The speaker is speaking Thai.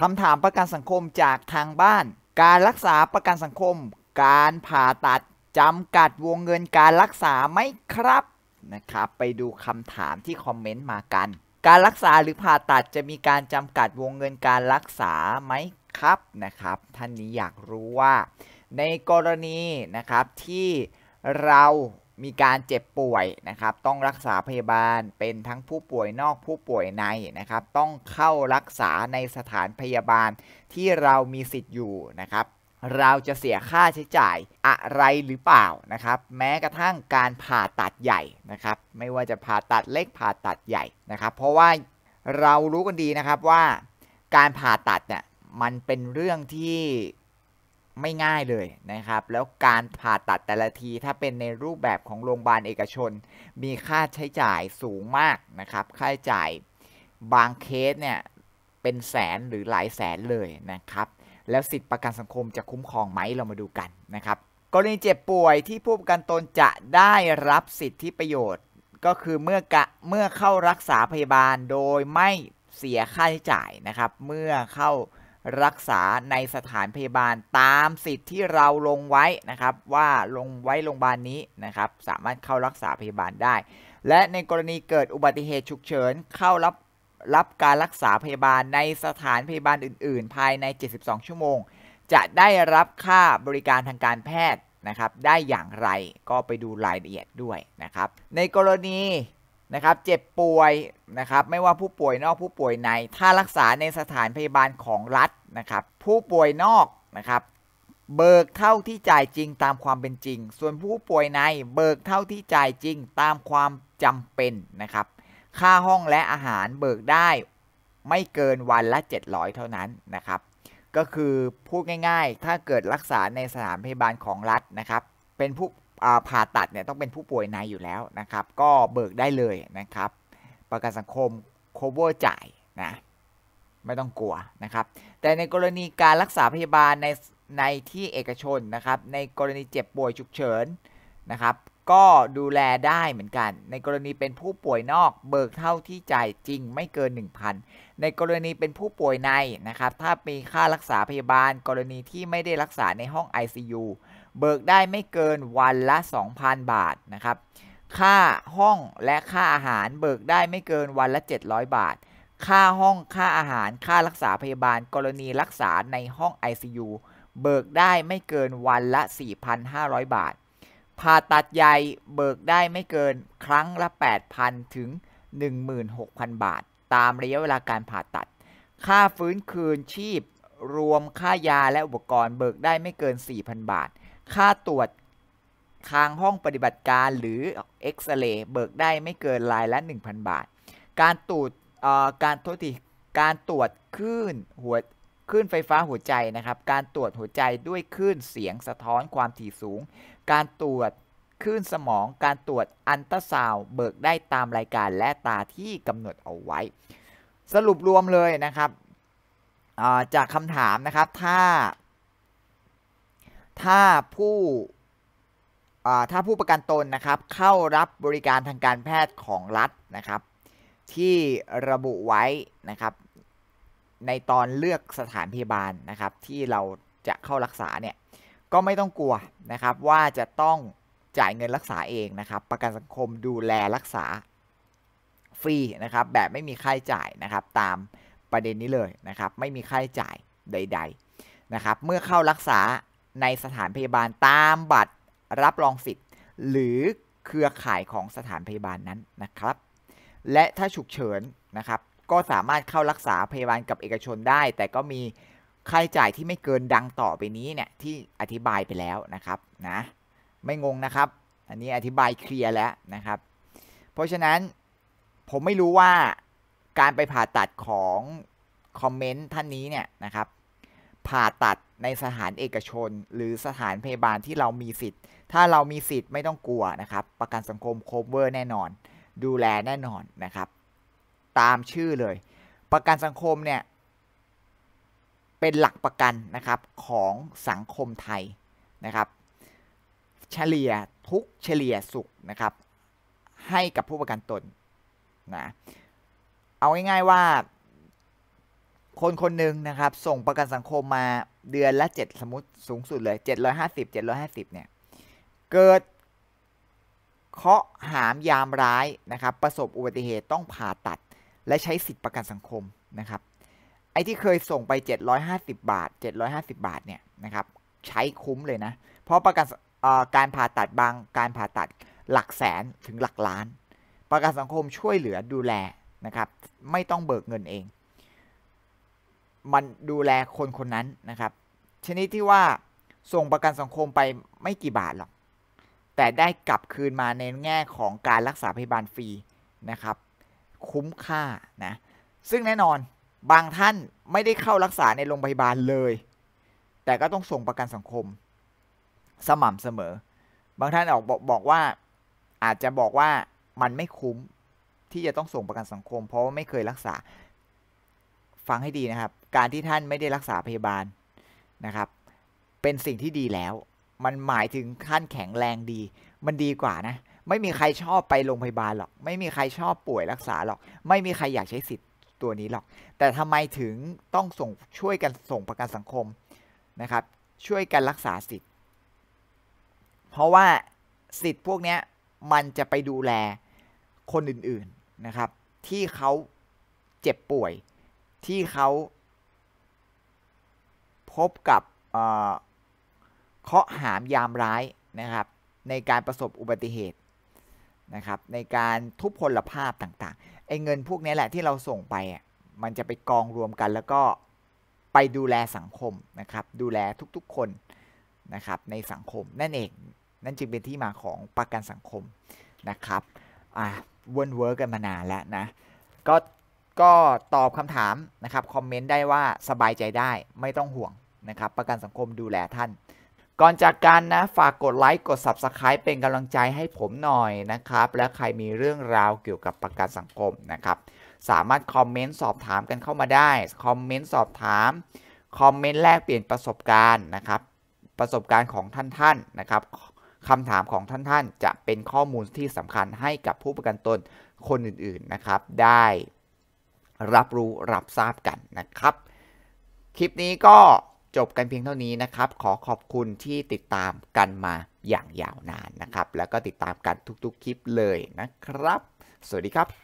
คำถามประกันสังคมจากทางบ้าน การรักษาประกันสังคม การผ่าตัดจำกัดวงเงินการรักษาไหมครับนะครับไปดูคำถามที่คอมเมนต์มากัน การรักษาหรือผ่าตัดจะมีการจำกัดวงเงินการรักษาไหมครับนะครับ ท่านนี้อยากรู้ว่า ในกรณีนะครับที่เรามีการเจ็บป่วยนะครับ ต้องรักษาพยาบาลเป็นทั้งผู้ป่วยนอกผู้ป่วยในนะครับ ต้องเข้ารักษาในสถานพยาบาลที่เรามีสิทธิ์อยู่นะครับ เราจะเสียค่าใช้จ่ายอะไรหรือเปล่านะครับ แม้กระทั่งการผ่าตัดใหญ่นะครับ ไม่ว่าจะผ่าตัดเล็กผ่าตัดใหญ่นะครับ เพราะว่าเรารู้กันดีนะครับว่า การผ่าตัดเนี่ยมันเป็นเรื่องที่ไม่ง่ายเลยนะครับ แล้วการผ่าตัดแต่ละทีถ้าเป็นในรูปแบบของโรงพยาบาลเอกชน มีค่าใช้จ่ายสูงมากนะครับ ค่าใช้จ่ายบางเคสเนี่ยเป็นแสนหรือหลายแสนเลยนะครับ แล้วสิทธิประกันสังคมจะคุ้มครองไหมเรามาดูกันนะครับ กรณีเจ็บป่วยที่ผู้ประกันตนจะได้รับสิทธิประโยชน์ก็คือเมื่อกะเมื่อเข้ารักษาพยาบาลโดยไม่เสียค่าใช้จ่ายนะครับ เมื่อเข้ารักษาในสถานพยาบาลตามสิทธิ์ที่เราลงไว้นะครับ ว่าลงไว้โรงพยาบาลนนี้นะครับสามารถเข้ารักษาพยาบาลได้ และในกรณีเกิดอุบัติเหตุฉุกเฉินเข้ารับรับการรักษาพยาบาลในสถานพยาบาลอื่น ๆ ภายใน 72 ชั่วโมง จะได้รับค่าบริการทางการแพทย์นะครับได้อย่างไรก็ไปดูรายละเอียดด้วยนะครับ ในกรณีนะครับเจ็บป่วยนะครับไม่ว่าผู้ป่วยนอก ผู้ป่วยในถ้ารักษาในสถานพยาบาลของรัฐนะครับผู้ป่วยนอกนะครับเบิกเท่าที่จ่ายจริงตามความเป็นจริง ส่วนผู้ป่วยในเบิกเท่าที่จ่ายจริงตามความจำเป็นนะครับค่าห้องและอาหารเบิกได้ไม่เกินวันละ700เท่านั้นนะครับก็คือพูดง่ายๆ ถ้าเกิดรักษาในสถานพยาบาลของรัฐนะครับเป็นผู้ผ่าตัดเนี่ยต้องเป็นผู้ป่วยในอยู่แล้วนะครับ ก็เบิกได้เลยนะครับ ประกันสังคม cover จ่ายนะไม่ต้องกลัวนะครับ แต่ในกรณีการรักษาพยาบาลในในที่เอกชนนะครับในกรณีเจ็บป่วยฉุกเฉินนะครับก็ดูแลได้เหมือนกัน ในกรณีเป็นผู้ป่วยนอกเบิกเท่าที่จ่ายจริงไม่เกิน 1,000 ในกรณีเป็นผู้ป่วยในนะครับถ้ามีค่ารักษาพยาบาลกรณีที่ไม่ได้รักษาในห้อง ICU เบิกได้ไม่เกินวันละ 2,000 บาทนะครับค่าห้องและค่าอาหารเบิกได้ไม่เกินวันละ 700 บาท ค่าห้องค่าอาหาร ค่ารักษาพยาบาลกรณีรักษาในห้อง ICU เบิกได้ไม่เกินวันละ 4,500 บาทผ่าตัดใหญ่ เบิกได้ไม่เกินครั้งละ 8,000 ถึง 16,000 บาท ตามระยะเวลาการผ่าตัด ค่าฟื้นคืนชีพ รวมค่ายาและอุปกรณ์ เบิกได้ไม่เกิน 4,000 บาท ค่าตรวจทางห้องปฏิบัติการหรือเอ็กซเรย์เบิกได้ไม่เกินรายละ 1,000 บาท การตรวจการทดทีการตรวจคลื่นหัวคลื่นไฟฟ้าหัวใจนะครับ การตรวจหัวใจด้วยคลื่นเสียงสะท้อนความถี่สูง การตรวจคลื่นสมอง การตรวจอันตราซาวเบิกได้ตามรายการ และตาที่กำหนดเอาไว้ สรุปรวมเลยนะครับจากคำถามนะครับถ้า ถ้าผู้ถ้าผู้ประกันตนนะครับ เข้ารับบริการทางการแพทย์ของรัฐนะครับ ที่ระบุไว้นะครับในตอนเลือกสถานพยาบาลนะครับ ที่เราจะเข้ารักษาเนี่ย ก็ไม่ต้องกลัวนะครับ ว่าจะต้องจ่ายเงินรักษาเองนะครับ ประกันสังคมดูแลรักษาฟรีนะครับ แบบไม่มีค่าใช้จ่ายนะครับ ตามประเด็นนี้เลยนะครับ ไม่มีค่าใช้จ่ายใด ๆนะครับ เมื่อเข้ารักษาในสถานพยาบาลตามบัตรรับรองสิทธิ์หรือเครือข่ายของสถานพยาบาลนั้นนะครับ และถ้าฉุกเฉินนะครับก็สามารถเข้ารักษาพยาบาลกับเอกชนได้ แต่ก็มีค่าใช้จ่ายที่ไม่เกินดังต่อไปนี้เนี่ยที่อธิบายไปแล้วนะครับนะ ไม่งงนะครับ อันนี้อธิบายเคลียร์แล้วนะครับ เพราะฉะนั้นผมไม่รู้ว่า การไปผ่าตัดของ คอมเมนต์ท่านนี้เนี่ยนะครับ ผ่าตัดในสถานเอกชน หรือสถานพยาบาลที่เรามีสิทธิ์ถ้าเรามีสิทธิ์ไม่ต้องกลัวนะครับ ประกันสังคมโคเวอร์แน่นอน ดูแลแน่นอนนะครับตามชื่อเลย ประกันสังคมเนี่ยเป็นหลักประกันนะครับของสังคมไทยนะครับเฉลี่ยทุกเฉลี่ยสุขนะครับให้กับผู้ประกันตนนะเอาง่ายๆว่าคนคนหนึ่งนะครับส่งประกันสังคมมาเดือนละเจ็ดสมมติสูงสุดเลยเจ็ดร้อยห้าสิบเจ็ดร้อยห้าสิบเนี่ยเกิดเคาะหามยามร้ายนะครับประสบอุบัติเหตุต้องผ่าตัดและใช้สิทธิประกันสังคมนะครับ ไอ้ที่เคยส่งไป 750 บาท750บาทเนี่ยนะครับ ใช้คุ้มเลยนะ เพราะประกันการผ่าตัดบางการผ่าตัดหลักแสนถึงหลักล้าน ประกันสังคมช่วยเหลือดูแลนะครับ ไม่ต้องเบิกเงินเอง มันดูแลคนคนนั้นนะครับ ชนิดที่ว่า ส่งประกันสังคมไปไม่กี่บาทหรอกแต่ได้กลับคืนมาในแง่ของการรักษาพยาบาลฟรีนะครับคุ้มค่านะ ซึ่งแน่นอนบางท่านไม่ได้เข้ารักษาในโรงพยาบาลเลย แต่ก็ต้องส่งประกันสังคม สม่ำเสมอ บางท่านออกบอกบอกว่าอาจจะบอกว่ามันไม่คุ้มที่จะต้องส่งประกันสังคม เพราะว่าไม่เคยรักษา ฟังให้ดีนะครับ การที่ท่านไม่ได้รักษาพยาบาลนะครับ เป็นสิ่งที่ดีแล้ว มันหมายถึงท่านแข็งแรงดี มันดีกว่านะไม่มีใครชอบไปโรงพยาบาลหรอก ไม่มีใครชอบป่วยรักษาหรอก ไม่มีใครอยากใช้สิทธิ์ตัวนี้หรอก แต่ทำไมถึงต้องส่งช่วยกันส่งประกันสังคมนะครับ ช่วยกันรักษาสิทธิ์ เพราะว่าสิทธิ์พวกนี้มันจะไปดูแลคนอื่นๆนะครับ ที่เขาเจ็บป่วย ที่เขาพบกับเคาะหามยามร้ายนะครับ ในการประสบอุบัติเหตุนะครับในการทุพพลภาพต่างๆไอ้เงินพวกนี้แหละที่เราส่งไปมันจะไปกองรวมกัน แล้วก็ไปดูแลสังคมนะครับ ดูแลทุกๆคนนะครับในสังคม นั่นเอง นั่นจึงเป็นที่มาของประกันสังคมนะครับอ่ะวนเวิร์กกันมานานแล้วนะก็ก็ตอบคำถามนะครับคอมเมนต์ได้ว่าสบายใจได้ไม่ต้องห่วงนะครับ ประกันสังคมดูแลท่านก่อนจากกันนะฝากกดไลค์กด Subscribe เป็นกำลังใจให้ผมหน่อยนะครับ และใครมีเรื่องราวเกี่ยวกับประกันสังคมนะครับ สามารถคอมเมนต์สอบถามกันเข้ามาได้คอมเมนต์สอบถาม คอมเมนต์แลกเปลี่ยนประสบการณ์นะครับประสบการณ์ของท่านท่านนะครับคำถามของท่านท่านจะเป็นข้อมูลที่สำคัญให้กับผู้ประกันตน คนอื่นๆนะครับ ได้รับรู้รับทราบกันนะครับ คลิปนี้ก็จบกันเพียงเท่านี้นะครับ ขอขอบคุณที่ติดตามกันมาอย่างยาวนานนะครับ แล้วก็ติดตามกันทุกๆคลิปเลยนะครับ สวัสดีครับ